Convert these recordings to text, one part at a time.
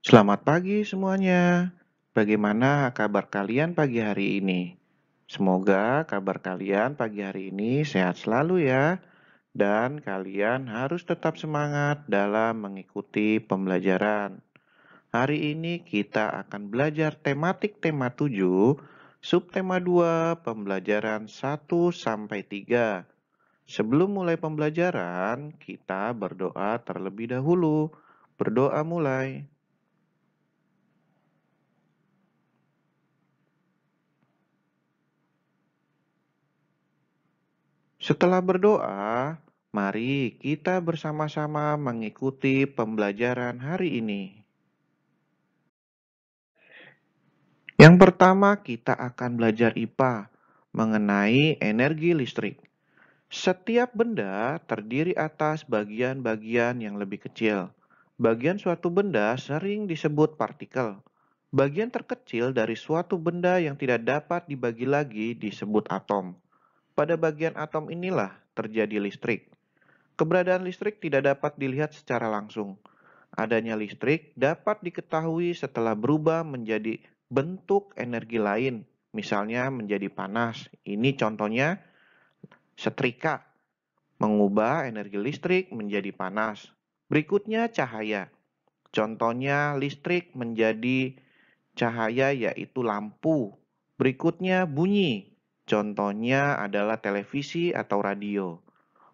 Selamat pagi semuanya. Bagaimana kabar kalian pagi hari ini? Semoga kabar kalian pagi hari ini sehat selalu ya. Dan kalian harus tetap semangat dalam mengikuti pembelajaran. Hari ini kita akan belajar tematik tema 7, subtema 2, pembelajaran 1 sampai 3. Sebelum mulai pembelajaran, kita berdoa terlebih dahulu. Berdoa mulai. Setelah berdoa, mari kita bersama-sama mengikuti pembelajaran hari ini. Yang pertama, kita akan belajar IPA mengenai energi listrik. Setiap benda terdiri atas bagian-bagian yang lebih kecil. Bagian suatu benda sering disebut partikel. Bagian terkecil dari suatu benda yang tidak dapat dibagi lagi disebut atom. Pada bagian atom inilah terjadi listrik. Keberadaan listrik tidak dapat dilihat secara langsung. Adanya listrik dapat diketahui setelah berubah menjadi bentuk energi lain, misalnya menjadi panas. Ini contohnya setrika, mengubah energi listrik menjadi panas. Berikutnya cahaya. Contohnya listrik menjadi cahaya yaitu lampu. Berikutnya bunyi, Contohnya adalah televisi atau radio.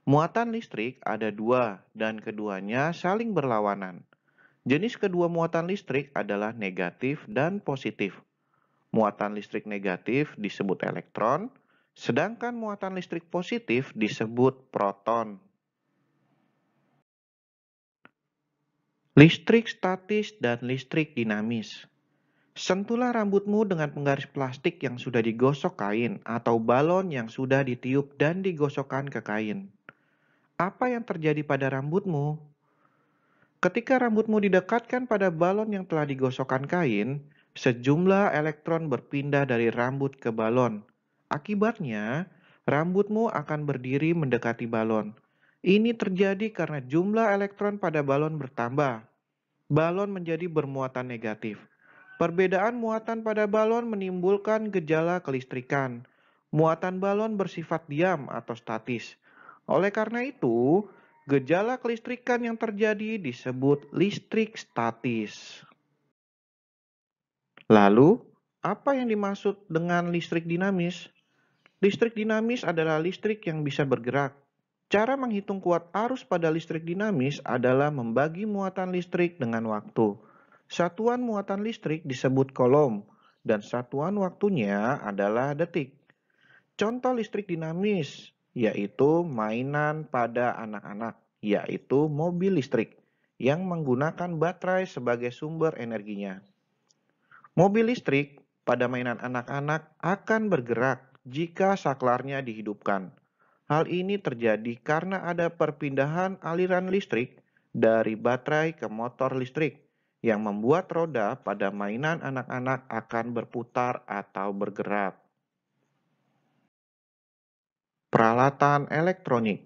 Muatan listrik ada dua dan keduanya saling berlawanan. Jenis kedua muatan listrik adalah negatif dan positif. Muatan listrik negatif disebut elektron, sedangkan muatan listrik positif disebut proton. Listrik statis dan listrik dinamis. Sentuhlah rambutmu dengan penggaris plastik yang sudah digosok kain atau balon yang sudah ditiup dan digosokkan ke kain. Apa yang terjadi pada rambutmu? Ketika rambutmu didekatkan pada balon yang telah digosokkan kain, sejumlah elektron berpindah dari rambut ke balon. Akibatnya, rambutmu akan berdiri mendekati balon. Ini terjadi karena jumlah elektron pada balon bertambah. Balon menjadi bermuatan negatif Perbedaan muatan pada balon menimbulkan gejala kelistrikan. Muatan balon bersifat diam atau statis. Oleh karena itu, gejala kelistrikan yang terjadi disebut listrik statis. Lalu, apa yang dimaksud dengan listrik dinamis? Listrik dinamis adalah listrik yang bisa bergerak. Cara menghitung kuat arus pada listrik dinamis adalah membagi muatan listrik dengan waktu. Satuan muatan listrik disebut kolom dan satuan waktunya adalah detik. Contoh listrik dinamis yaitu mainan pada anak-anak yaitu mobil listrik yang menggunakan baterai sebagai sumber energinya. Mobil listrik pada mainan anak-anak akan bergerak jika saklarnya dihidupkan. Hal ini terjadi karena ada perpindahan aliran listrik dari baterai ke motor listrik yang membuat roda pada mainan anak-anak akan berputar atau bergerak. Peralatan elektronik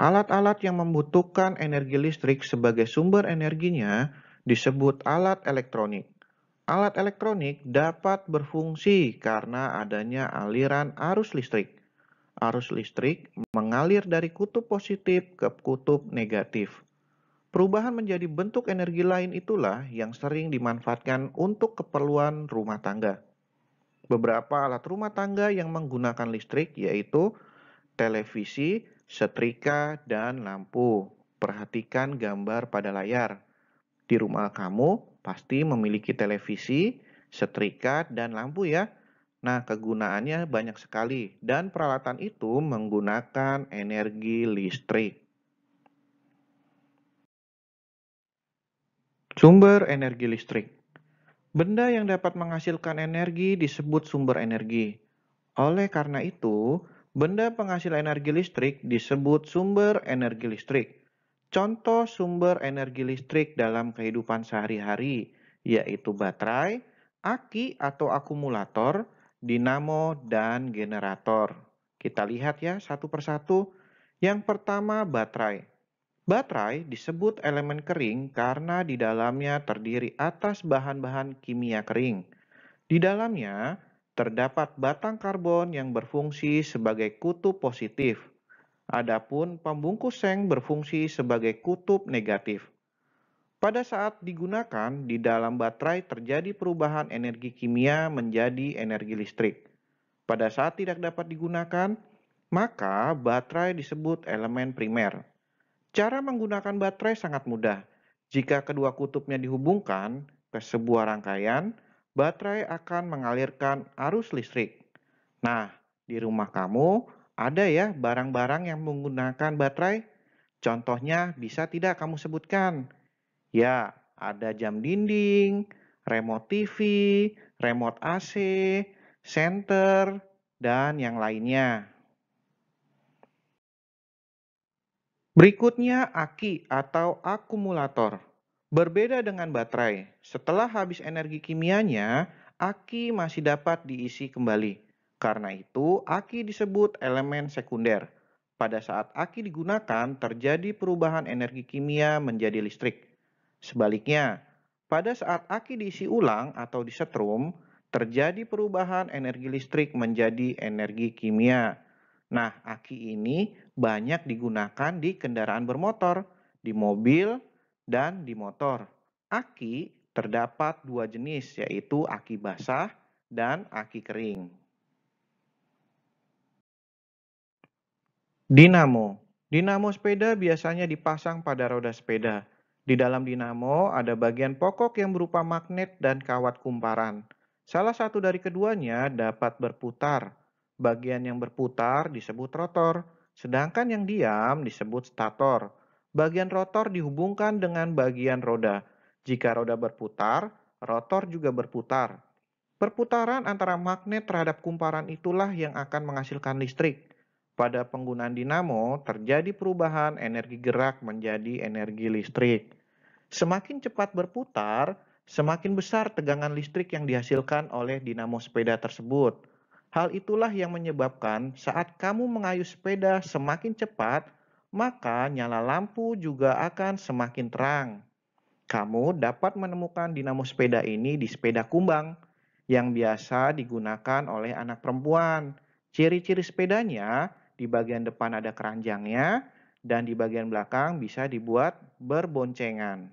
Alat-alat yang membutuhkan energi listrik sebagai sumber energinya disebut alat elektronik. Alat elektronik dapat berfungsi karena adanya aliran arus listrik. Arus listrik mengalir dari kutub positif ke kutub negatif. Perubahan menjadi bentuk energi lain itulah yang sering dimanfaatkan untuk keperluan rumah tangga. Beberapa alat rumah tangga yang menggunakan listrik yaitu televisi, setrika, dan lampu. Perhatikan gambar pada layar. Di rumah kamu pasti memiliki televisi, setrika, dan lampu ya. Nah, kegunaannya banyak sekali dan peralatan itu menggunakan energi listrik. Sumber energi listrik. Benda yang dapat menghasilkan energi disebut sumber energi. Oleh karena itu, benda penghasil energi listrik disebut sumber energi listrik. Contoh sumber energi listrik dalam kehidupan sehari-hari yaitu baterai, aki atau akumulator, dinamo, dan generator. Kita lihat ya satu persatu. Yang pertama baterai. Baterai disebut elemen kering karena di dalamnya terdiri atas bahan-bahan kimia kering. Di dalamnya terdapat batang karbon yang berfungsi sebagai kutub positif. Adapun pembungkus seng berfungsi sebagai kutub negatif. Pada saat digunakan di dalam baterai terjadi perubahan energi kimia menjadi energi listrik. Pada saat tidak dapat digunakan, maka baterai disebut elemen primer. Cara menggunakan baterai sangat mudah. Jika kedua kutubnya dihubungkan ke sebuah rangkaian, baterai akan mengalirkan arus listrik. Nah, di rumah kamu ada ya barang-barang yang menggunakan baterai? Contohnya bisa tidak kamu sebutkan? Ya, ada jam dinding, remote TV, remote AC, center, dan yang lainnya. Berikutnya aki atau akumulator. Berbeda dengan baterai, setelah habis energi kimianya, aki masih dapat diisi kembali. Karena itu, aki disebut elemen sekunder. Pada saat aki digunakan, terjadi perubahan energi kimia menjadi listrik. Sebaliknya, pada saat aki diisi ulang atau disetrum, terjadi perubahan energi listrik menjadi energi kimia. Nah, aki ini banyak digunakan di kendaraan bermotor, di mobil, dan di motor. Aki terdapat dua jenis, yaitu aki basah dan aki kering. Dinamo. Dinamo sepeda biasanya dipasang pada roda sepeda. Di dalam dinamo ada bagian pokok yang berupa magnet dan kawat kumparan. Salah satu dari keduanya dapat berputar. Bagian yang berputar disebut rotor Sedangkan yang diam disebut stator. Bagian rotor dihubungkan dengan bagian roda. Jika roda berputar, rotor juga berputar. Perputaran antara magnet terhadap kumparan itulah yang akan menghasilkan listrik. Pada penggunaan dinamo, terjadi perubahan energi gerak menjadi energi listrik. Semakin cepat berputar, semakin besar tegangan listrik yang dihasilkan oleh dinamo sepeda tersebut. Hal itulah yang menyebabkan saat kamu mengayuh sepeda semakin cepat, maka nyala lampu juga akan semakin terang. Kamu dapat menemukan dinamo sepeda ini di sepeda kumbang yang biasa digunakan oleh anak perempuan. Ciri-ciri sepedanya di bagian depan ada keranjangnya dan di bagian belakang bisa dibuat berboncengan.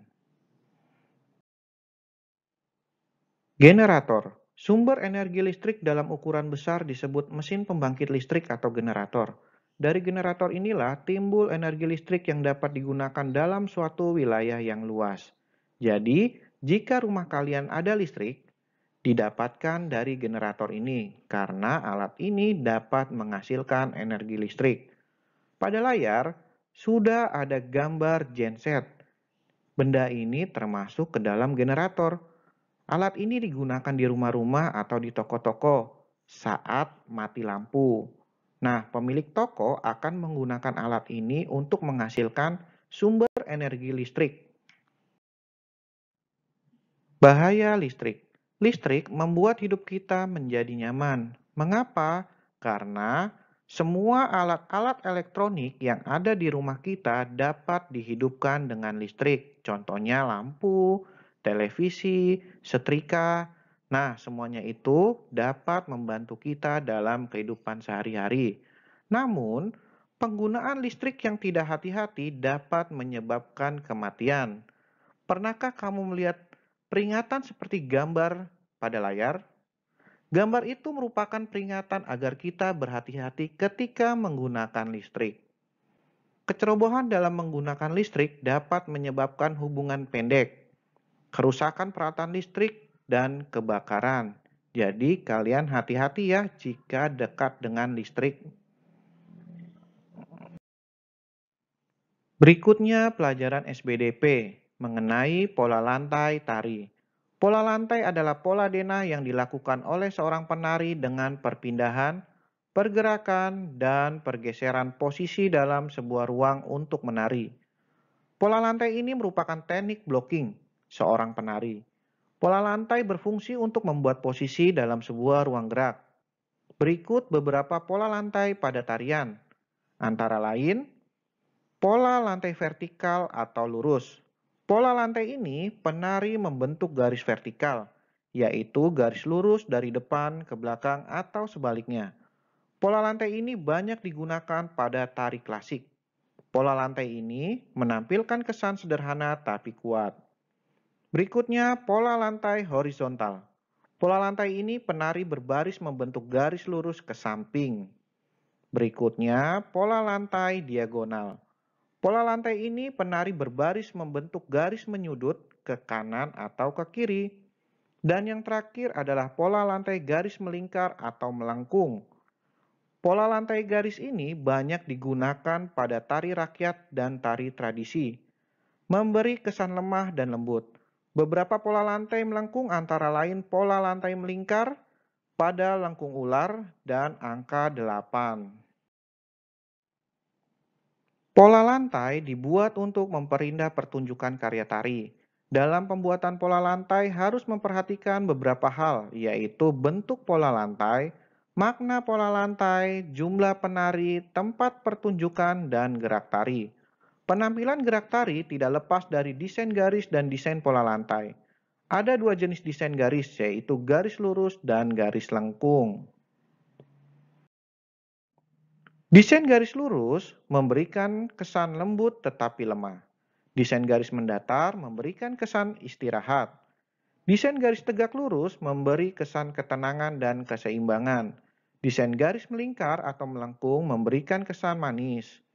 Generator Sumber energi listrik dalam ukuran besar disebut mesin pembangkit listrik atau generator. Dari generator inilah timbul energi listrik yang dapat digunakan dalam suatu wilayah yang luas. Jadi, jika rumah kalian ada listrik, didapatkan dari generator ini karena alat ini dapat menghasilkan energi listrik. Pada layar sudah ada gambar genset. Benda ini termasuk ke dalam generator Alat ini digunakan di rumah-rumah atau di toko-toko saat mati lampu. Nah, pemilik toko akan menggunakan alat ini untuk menghasilkan sumber energi listrik. Bahaya listrik. Listrik membuat hidup kita menjadi nyaman. Mengapa? Karena semua alat-alat elektronik yang ada di rumah kita dapat dihidupkan dengan listrik. Contohnya lampu, televisi, setrika. Nah, semuanya itu dapat membantu kita dalam kehidupan sehari-hari. Namun, penggunaan listrik yang tidak hati-hati dapat menyebabkan kematian. Pernahkah kamu melihat peringatan seperti gambar pada layar? Gambar itu merupakan peringatan agar kita berhati-hati ketika menggunakan listrik. Kecerobohan dalam menggunakan listrik dapat menyebabkan hubungan pendek kerusakan peralatan listrik, dan kebakaran. Jadi kalian hati-hati ya jika dekat dengan listrik. Berikutnya pelajaran SBDP mengenai pola lantai tari. Pola lantai adalah pola dena yang dilakukan oleh seorang penari dengan perpindahan, pergerakan, dan pergeseran posisi dalam sebuah ruang untuk menari. Pola lantai ini merupakan teknik blocking seorang penari. Pola lantai berfungsi untuk membuat posisi dalam sebuah ruang gerak. Berikut beberapa pola lantai pada tarian, antara lain pola lantai vertikal atau lurus. Pola lantai ini penari membentuk garis vertikal, yaitu garis lurus dari depan ke belakang atau sebaliknya. Pola lantai ini banyak digunakan pada tari klasik. Pola lantai ini menampilkan kesan sederhana tapi kuat. Berikutnya, pola lantai horizontal. Pola lantai ini penari berbaris membentuk garis lurus ke samping. Berikutnya, pola lantai diagonal. Pola lantai ini penari berbaris membentuk garis menyudut ke kanan atau ke kiri. Dan yang terakhir adalah pola lantai garis melingkar atau melengkung. Pola lantai garis ini banyak digunakan pada tari rakyat dan tari tradisi, memberi kesan lemah dan lembut. Beberapa pola lantai melengkung antara lain pola lantai melingkar pada lengkung ular dan angka 8. Pola lantai dibuat untuk memperindah pertunjukan karya tari. Dalam pembuatan pola lantai harus memperhatikan beberapa hal, yaitu bentuk pola lantai, makna pola lantai, jumlah penari, tempat pertunjukan, dan gerak tari. Penampilan gerak tari tidak lepas dari desain garis dan desain pola lantai. Ada dua jenis desain garis, yaitu garis lurus dan garis lengkung. Desain garis lurus memberikan kesan lembut tetapi lemah. Desain garis mendatar memberikan kesan istirahat. Desain garis tegak lurus memberi kesan ketenangan dan keseimbangan. Desain garis melingkar atau melengkung memberikan kesan manis.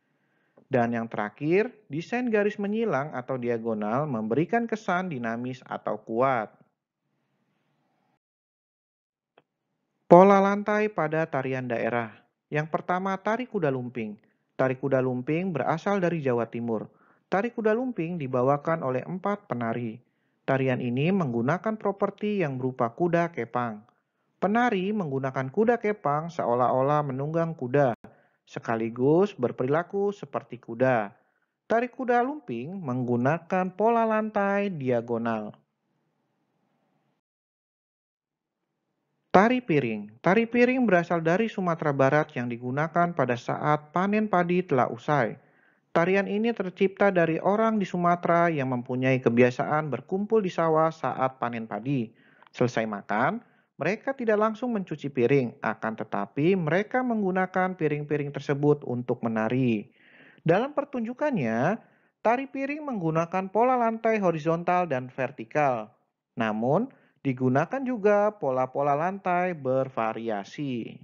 Dan yang terakhir, desain garis menyilang atau diagonal memberikan kesan dinamis atau kuat. Pola lantai pada tarian daerah. Yang pertama, tari kuda lumping. Tari kuda lumping berasal dari Jawa Timur. Tari kuda lumping dibawakan oleh empat penari. Tarian ini menggunakan properti yang berupa kuda kepang. Penari menggunakan kuda kepang seolah-olah menunggang kuda sekaligus berperilaku seperti kuda. Tari kuda lumping menggunakan pola lantai diagonal. Tari piring. Tari piring berasal dari Sumatera Barat yang digunakan pada saat panen padi telah usai. Tarian ini tercipta dari orang di Sumatera yang mempunyai kebiasaan berkumpul di sawah saat panen padi. Selesai makan, mereka tidak langsung mencuci piring, akan tetapi mereka menggunakan piring-piring tersebut untuk menari. Dalam pertunjukannya, tari piring menggunakan pola lantai horizontal dan vertikal. Namun, digunakan juga pola-pola lantai bervariasi.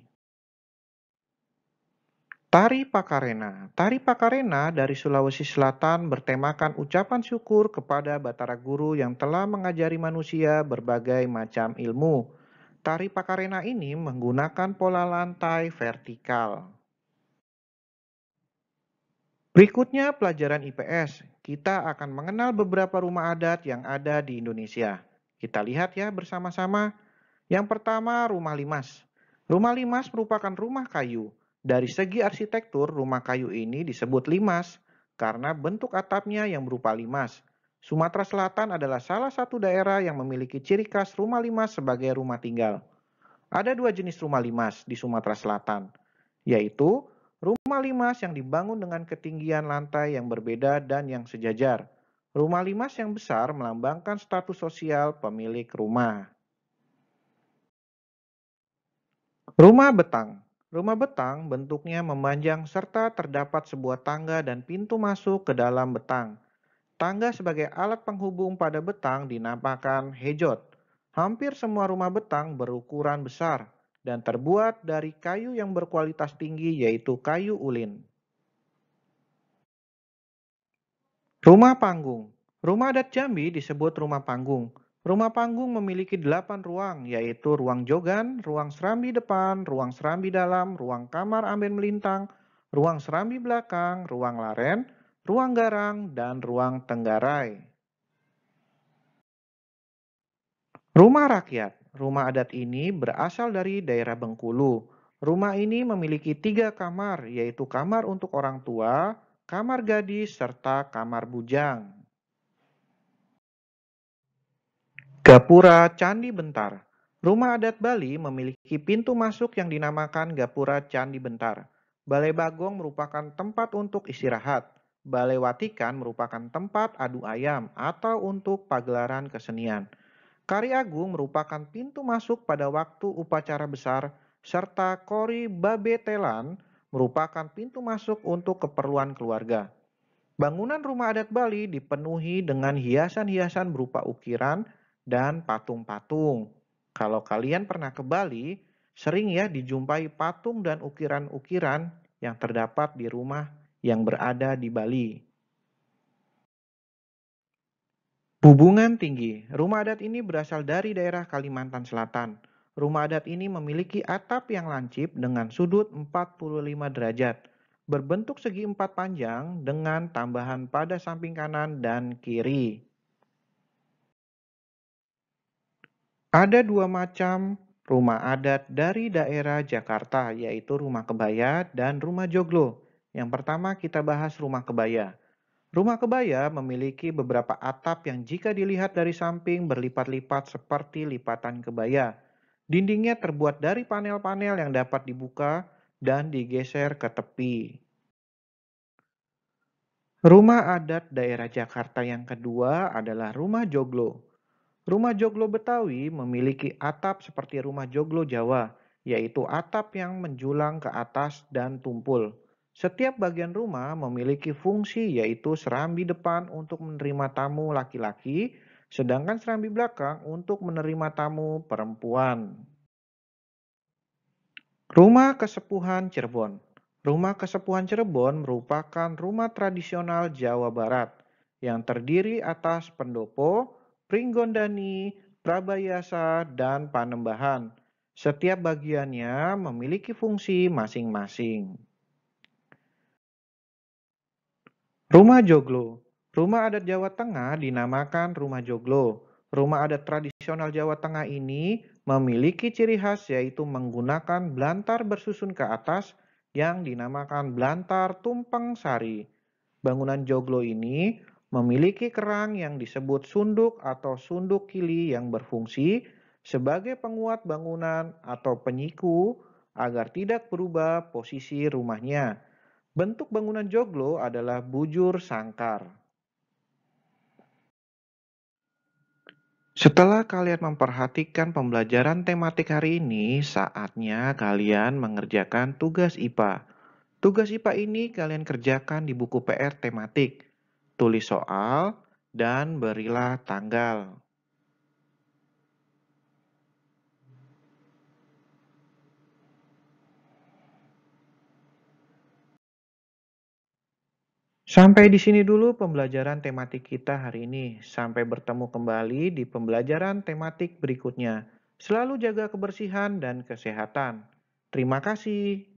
Tari Pakarena Tari Pakarena dari Sulawesi Selatan bertemakan ucapan syukur kepada Batara Guru yang telah mengajari manusia berbagai macam ilmu. Tari Pakarena ini menggunakan pola lantai vertikal. Berikutnya pelajaran IPS. Kita akan mengenal beberapa rumah adat yang ada di Indonesia. Kita lihat ya bersama-sama. Yang pertama, rumah limas. Rumah limas merupakan rumah kayu. Dari segi arsitektur, rumah kayu ini disebut limas karena bentuk atapnya yang berupa limas. Sumatera Selatan adalah salah satu daerah yang memiliki ciri khas rumah limas sebagai rumah tinggal. Ada dua jenis rumah limas di Sumatera Selatan, yaitu rumah limas yang dibangun dengan ketinggian lantai yang berbeda dan yang sejajar. Rumah limas yang besar melambangkan status sosial pemilik rumah. Rumah betang. Rumah betang bentuknya memanjang serta terdapat sebuah tangga dan pintu masuk ke dalam betang. Tangga sebagai alat penghubung pada betang dinamakan hejot. Hampir semua rumah betang berukuran besar dan terbuat dari kayu yang berkualitas tinggi yaitu kayu ulin. Rumah panggung. Rumah adat Jambi disebut rumah panggung. Rumah panggung memiliki delapan ruang, yaitu ruang jogan, ruang serambi depan, ruang serambi dalam, ruang kamar amben melintang, ruang serambi belakang, ruang laren, ruang garang, dan ruang tenggarai. Rumah rakyat. Rumah adat ini berasal dari daerah Bengkulu. Rumah ini memiliki tiga kamar, yaitu kamar untuk orang tua, kamar gadis, serta kamar bujang. Gapura Candi Bentar Rumah adat Bali memiliki pintu masuk yang dinamakan Gapura Candi Bentar. Balai Bagong merupakan tempat untuk istirahat. Balai Watikan merupakan tempat adu ayam atau untuk pagelaran kesenian. Kari Agung merupakan pintu masuk pada waktu upacara besar, serta Kori Babetelan merupakan pintu masuk untuk keperluan keluarga. Bangunan rumah adat Bali dipenuhi dengan hiasan-hiasan berupa ukiran dan patung-patung. Kalau kalian pernah ke Bali, sering ya dijumpai patung dan ukiran-ukiran yang terdapat di rumah yang berada di Bali. Hubungan tinggi, rumah adat ini berasal dari daerah Kalimantan Selatan. Rumah adat ini memiliki atap yang lancip dengan sudut 45 derajat, berbentuk segi empat panjang dengan tambahan pada samping kanan dan kiri. Ada dua macam rumah adat dari daerah Jakarta, yaitu rumah kebaya dan rumah joglo. Yang pertama kita bahas rumah kebaya. Rumah kebaya memiliki beberapa atap yang jika dilihat dari samping berlipat-lipat seperti lipatan kebaya. Dindingnya terbuat dari panel-panel yang dapat dibuka dan digeser ke tepi. Rumah adat daerah Jakarta yang kedua adalah rumah joglo. Rumah joglo Betawi memiliki atap seperti rumah joglo Jawa, yaitu atap yang menjulang ke atas dan tumpul. Setiap bagian rumah memiliki fungsi yaitu serambi depan untuk menerima tamu laki-laki, sedangkan serambi belakang untuk menerima tamu perempuan. Rumah Kesepuhan Cirebon Rumah Kesepuhan Cirebon merupakan rumah tradisional Jawa Barat yang terdiri atas pendopo, pringgondani, prabayasa, dan panembahan. Setiap bagiannya memiliki fungsi masing-masing. Rumah Joglo. Rumah adat Jawa Tengah dinamakan rumah joglo. Rumah adat tradisional Jawa Tengah ini memiliki ciri khas yaitu menggunakan belantar bersusun ke atas yang dinamakan belantar tumpeng sari. Bangunan joglo ini memiliki kerang yang disebut sunduk atau sunduk kili yang berfungsi sebagai penguat bangunan atau penyiku agar tidak berubah posisi rumahnya. Bentuk bangunan joglo adalah bujur sangkar. Setelah kalian memperhatikan pembelajaran tematik hari ini, saatnya kalian mengerjakan tugas IPA. Tugas IPA ini kalian kerjakan di buku PR tematik. Tulis soal dan berilah tanggal. Sampai di sini dulu pembelajaran tematik kita hari ini. Sampai bertemu kembali di pembelajaran tematik berikutnya. Selalu jaga kebersihan dan kesehatan. Terima kasih.